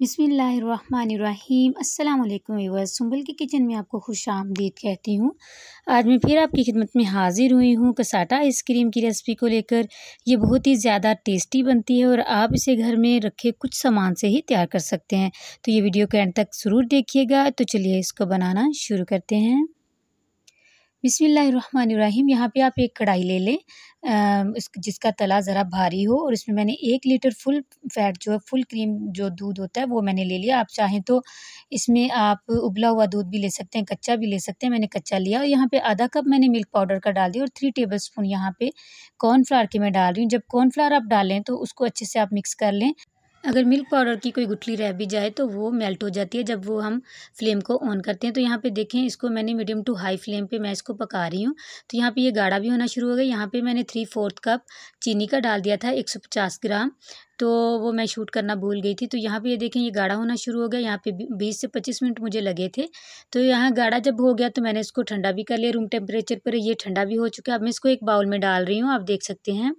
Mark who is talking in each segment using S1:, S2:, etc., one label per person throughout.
S1: बिसमीम् अल्लाम व्यूवर्स सुम्बल के किचन में आपको खुश आमदीद कहती हूँ आज मैं फिर आपकी खिदमत में हाज़िर हुई हूँ कसाटा आइसक्रीम की रेसिपी को लेकर ये बहुत ही ज़्यादा टेस्टी बनती है और आप इसे घर में रखे कुछ सामान से ही तैयार कर सकते हैं तो ये वीडियो के एंड तक ज़रूर देखिएगा तो चलिए इसको बनाना शुरू करते हैं बिसमीम यहाँ पे आप एक कढ़ाई ले लें जिसका तला ज़रा भारी हो और इसमें मैंने एक लीटर फुल फैट जो है फुल क्रीम जो दूध होता है वो मैंने ले लिया आप चाहें तो इसमें आप उबला हुआ दूध भी ले सकते हैं कच्चा भी ले सकते हैं मैंने कच्चा लिया और यहाँ पे आधा कप मैंने मिल्क पाउडर का डाल दिया और थ्री टेबल स्पून यहाँ पे कॉर्नफ्लावर की मैं डाल रही हूँ जब कॉर्नफ्लावर आप डालें तो उसको अच्छे से आप मिक्स कर लें अगर मिल्क पाउडर की कोई गुठली रह भी जाए तो वो मेल्ट हो जाती है जब वो हम फ्लेम को ऑन करते हैं तो यहाँ पे देखें इसको मैंने मीडियम टू हाई फ्लेम पे मैं इसको पका रही हूँ तो यहाँ पे ये गाढ़ा भी होना शुरू हो गया यहाँ पे मैंने थ्री फोर्थ कप चीनी का डाल दिया था एक सौ पचास ग्राम तो वो मैं शूट करना भूल गई थी तो यहाँ पे ये देखें ये गाढ़ा होना शुरू हो गया यहाँ पे बीस से पच्चीस मिनट मुझे लगे थे तो यहाँ गाढ़ा जब हो गया तो मैंने इसको ठंडा भी कर लिया रूम टेम्परेचर पर ये ठंडा भी हो चुका है अब मैं इसको एक बाउल में डाल रही हूँ आप देख सकते हैं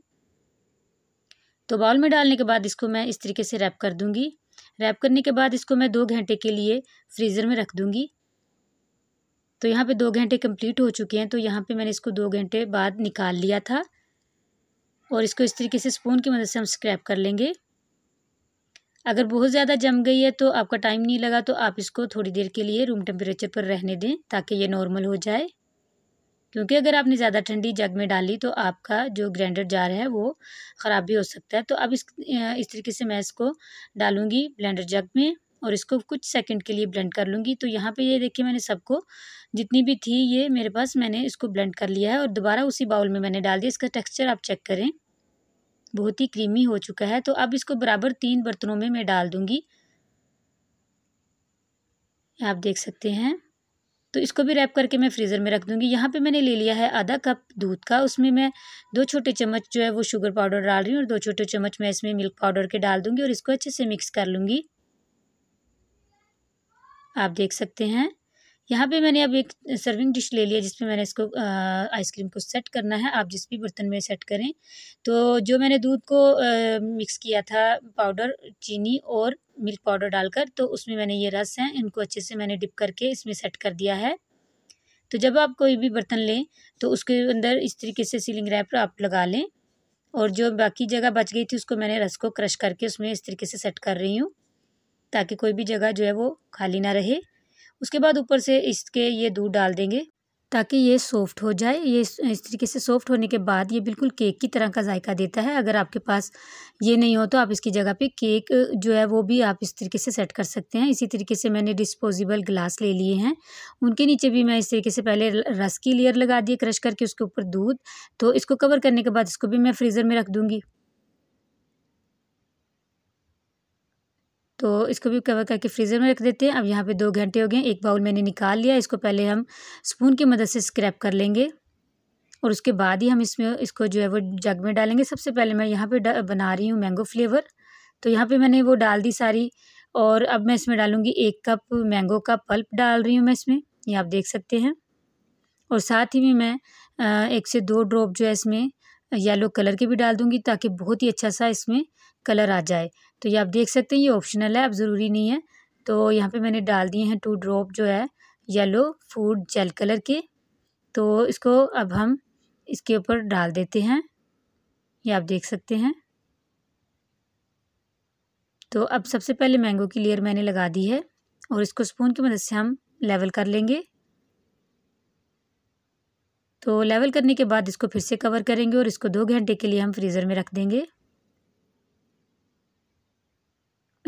S1: तो बाउल में डालने के बाद इसको मैं इस तरीके से रैप कर दूँगी रैप करने के बाद इसको मैं दो घंटे के लिए फ्रीज़र में रख दूँगी तो यहाँ पे दो घंटे कंप्लीट हो चुके हैं तो यहाँ पे मैंने इसको दो घंटे बाद निकाल लिया था और इसको इस तरीके से स्पून की मदद से हम स्क्रैप कर लेंगे अगर बहुत ज़्यादा जम गई है तो आपका टाइम नहीं लगा तो आप इसको थोड़ी देर के लिए रूम टेम्परेचर पर रहने दें ताकि ये नॉर्मल हो जाए क्योंकि अगर आपने ज़्यादा ठंडी जग में डाली तो आपका जो ग्राइंडर जार है वो ख़राब भी हो सकता है तो अब इस इस तरीके से मैं इसको डालूँगी ब्लेंडर जग में और इसको कुछ सेकंड के लिए ब्लेंड कर लूँगी तो यहाँ पे ये देखिए मैंने सबको जितनी भी थी ये मेरे पास मैंने इसको ब्लेंड कर लिया है और दोबारा उसी बाउल में मैंने डाल दिया इसका टेक्स्चर आप चेक करें बहुत ही क्रीमी हो चुका है तो अब इसको बराबर तीन बर्तनों में मैं डाल दूँगी आप देख सकते हैं तो इसको भी रैप करके मैं फ्रीज़र में रख दूँगी यहाँ पे मैंने ले लिया है आधा कप दूध का उसमें मैं दो छोटे चम्मच जो है वो शुगर पाउडर डाल रही हूँ और दो छोटे चम्मच मैं इसमें मिल्क पाउडर के डाल दूँगी और इसको अच्छे से मिक्स कर लूँगी आप देख सकते हैं यहाँ पे मैंने अब एक सर्विंग डिश ले लिया जिसमें मैंने इसको आइसक्रीम को सेट करना है आप जिस भी बर्तन में सेट करें तो जो मैंने दूध को आ, मिक्स किया था पाउडर चीनी और मिल्क पाउडर डालकर तो उसमें मैंने ये रस हैं इनको अच्छे से मैंने डिप करके इसमें सेट कर दिया है तो जब आप कोई भी बर्तन लें तो उसके अंदर इस तरीके से सीलिंग रैप आप लगा लें और जो बाकी जगह बच गई थी उसको मैंने रस को क्रश करके उसमें इस तरीके से सेट कर रही हूँ ताकि कोई भी जगह जो है वो खाली ना रहे उसके बाद ऊपर से इसके ये दूध डाल देंगे ताकि ये सॉफ्ट हो जाए ये इस तरीके से सॉफ्ट होने के बाद ये बिल्कुल केक की तरह का जायका देता है अगर आपके पास ये नहीं हो तो आप इसकी जगह पे केक जो है वो भी आप इस तरीके से सेट कर सकते हैं इसी तरीके से मैंने डिस्पोजेबल ग्लास ले लिए हैं उनके नीचे भी मैं इस तरीके से पहले रस की लेयर लगा दी क्रश करके उसके ऊपर दूध तो इसको कवर करने के बाद इसको भी मैं फ्रीज़र में रख दूँगी तो इसको भी कवर करके फ्रीज़र में रख देते हैं अब यहाँ पे दो घंटे हो गए एक बाउल मैंने निकाल लिया इसको पहले हम स्पून की मदद से स्क्रैप कर लेंगे और उसके बाद ही हम इसमें इसको जो है वो जग में डालेंगे सबसे पहले मैं यहाँ पर बना रही हूँ मैंगो फ्लेवर तो यहाँ पर मैंने वो डाल दी सारी और अब मैं इसमें डालूँगी एक कप मैंगो का पल्प डाल रही हूँ मैं इसमें ये आप देख सकते हैं और साथ ही में मैं एक से दो ड्रॉप जो है इसमें येलो कलर के भी डाल दूँगी ताकि बहुत ही अच्छा सा इसमें कलर आ जाए तो ये आप देख सकते हैं ये ऑप्शनल है अब ज़रूरी नहीं है तो यहाँ पे मैंने डाल दिए हैं टू ड्रॉप जो है येलो फूड जेल कलर के तो इसको अब हम इसके ऊपर डाल देते हैं ये आप देख सकते हैं तो अब सबसे पहले मैंगो की लेयर मैंने लगा दी है और इसको स्पून की मदद से हम लेवल कर लेंगे तो लेवल करने के बाद इसको फिर से कवर करेंगे और इसको दो घंटे के लिए हम फ्रीज़र में रख देंगे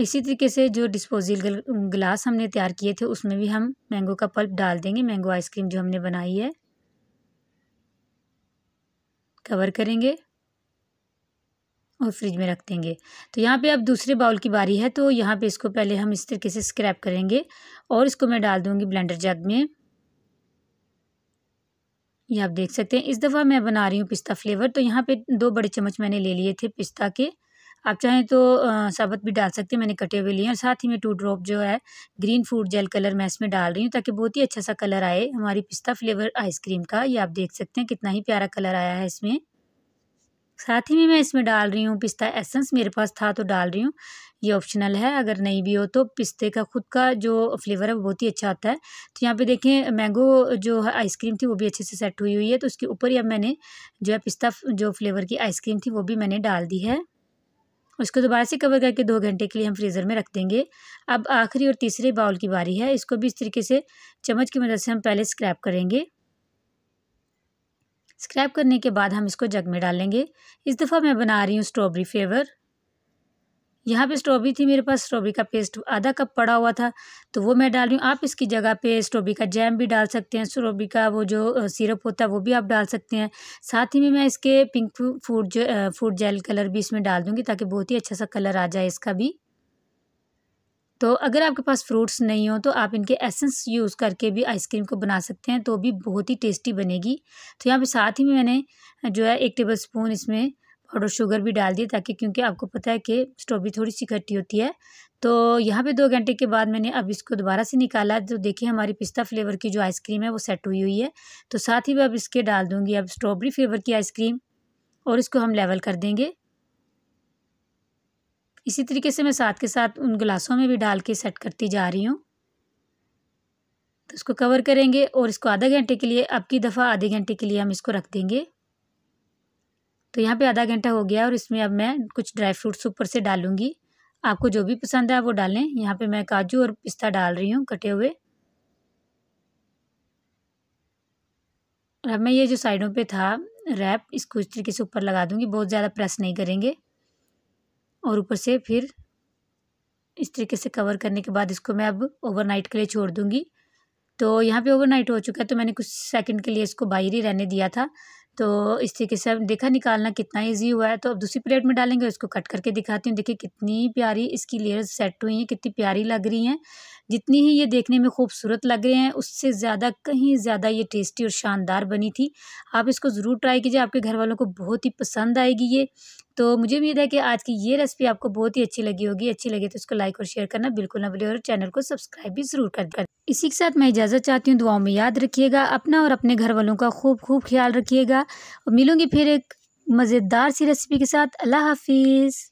S1: इसी तरीके से जो डिस्पोजल ग्लास हमने तैयार किए थे उसमें भी हम मैंगो का पल्प डाल देंगे मैंगो आइसक्रीम जो हमने बनाई है कवर करेंगे और फ्रिज में रख देंगे तो यहाँ पे अब दूसरे बाउल की बारी है तो यहाँ पे इसको पहले हम इस तरीके से स्क्रैप करेंगे और इसको मैं डाल दूँगी ब्लेंडर जग में ये आप देख सकते हैं इस दफ़ा मैं बना रही हूँ पिस्ता फ्लेवर तो यहाँ पे दो बड़े चम्मच मैंने ले लिए थे पिस्ता के आप चाहें तो साबत भी डाल सकते हैं मैंने कटे हुए लिए और साथ ही में टू ड्रॉप जो है ग्रीन फूड जेल कलर मैं इसमें डाल रही हूँ ताकि बहुत ही अच्छा सा कलर आए हमारी पिस्ता फ्लेवर आइसक्रीम का ये आप देख सकते हैं कितना ही प्यारा कलर आया है इसमें साथ ही में मैं इसमें डाल रही हूँ पिस्ता एसेंस मेरे पास था तो डाल रही हूँ ये ऑप्शनल है अगर नहीं भी हो तो पिस्ते का खुद का जो फ्लेवर है वो बहुत ही अच्छा आता है तो यहाँ पे देखें मैंगो जो है आइसक्रीम थी वो भी अच्छे से सेट हुई हुई है तो उसके ऊपर ही अब मैंने जो है पिस्ता जो फ्लेवर की आइसक्रीम थी वो भी मैंने डाल दी है उसको दोबारा से कवर करके दो घंटे के लिए हम फ्रीज़र में रख देंगे अब आखिरी और तीसरे बाउल की बारी है इसको भी इस तरीके से चम्मच की मदद से हम पहले स्क्रैप करेंगे स्क्रैप करने के बाद हम इसको जग में डालेंगे इस दफ़ा मैं बना रही हूँ स्ट्रॉबेरी फ्लेवर यहाँ पे स्ट्रॉबेरी थी मेरे पास स्ट्रॉबेरी का पेस्ट आधा कप पड़ा हुआ था तो वो मैं डाल रही हूँ आप इसकी जगह पे स्ट्रॉबेरी का जैम भी डाल सकते हैं स्ट्रॉबेरी का वो जो सिरप होता है वो भी आप डाल सकते हैं साथ ही में मैं इसके पिंक फूड जो फूड जेल कलर भी इसमें डाल दूँगी ताकि बहुत ही अच्छा सा कलर आ जाए इसका भी तो अगर आपके पास फ्रूट्स नहीं हो तो आप इनके एसेंस यूज़ करके भी आइसक्रीम को बना सकते हैं तो भी बहुत ही टेस्टी बनेगी तो यहाँ पे साथ ही में मैंने जो है एक टेबल स्पून इसमें और शुगर भी डाल दिए ताकि क्योंकि आपको पता है कि स्ट्रॉबेरी थोड़ी सी खट्टी होती है तो यहाँ पे दो घंटे के बाद मैंने अब इसको दोबारा से निकाला तो देखिए हमारी पिस्ता फ्लेवर की जो आइसक्रीम है वो सेट हुई हुई है तो साथ ही मैं अब इसके डाल दूँगी अब स्ट्रॉबेरी फ्लेवर की आइसक्रीम और इसको हम लेवल कर देंगे इसी तरीके से मैं साथ के साथ उन गिलासों में भी डाल के सेट करती जा रही हूँ तो इसको कवर करेंगे और इसको आधे घंटे के लिए अब की दफ़ा आधे घंटे के लिए हम इसको रख देंगे तो यहाँ पे आधा घंटा हो गया और इसमें अब मैं कुछ ड्राई फ्रूट्स ऊपर से डालूँगी आपको जो भी पसंद है आप वो डालें यहाँ पे मैं काजू और पिस्ता डाल रही हूँ कटे हुए अब मैं ये जो साइडों पे था रैप इसको इस तरीके से ऊपर लगा दूँगी बहुत ज़्यादा प्रेस नहीं करेंगे और ऊपर से फिर इस तरीके से कवर करने के बाद इसको मैं अब ओवर के लिए छोड़ दूँगी तो यहाँ पर ओवर हो चुका है तो मैंने कुछ सेकेंड के लिए इसको बाहर ही रहने दिया था तो इस तरीके से देखा निकालना कितना ईजी हुआ है तो अब दूसरी प्लेट में डालेंगे उसको कट करके दिखाती हूँ देखिए कितनी प्यारी इसकी लेयर सेट हुई हैं कितनी प्यारी लग रही हैं जितनी ही ये देखने में खूबसूरत लग रहे हैं उससे ज़्यादा कहीं ज़्यादा ये टेस्टी और शानदार बनी थी आप इसको ज़रूर ट्राई कीजिए आपके घर वालों को बहुत ही पसंद आएगी ये तो मुझे उम्मीद है कि आज की ये रेसिपी आपको बहुत ही अच्छी लगी होगी अच्छी लगी तो इसको लाइक और शेयर करना बिल्कुल ना भूलें और चैनल को सब्सक्राइब भी ज़रूर कर इसी के साथ मैं इजाज़त चाहती हूँ दुआओं में याद रखिएगा अपना और अपने घर वालों का खूब खूब ख्याल रखिएगा और मिलूँगी फिर एक मज़ेदार सी रेसिपी के साथ अल्लाह हाफिज़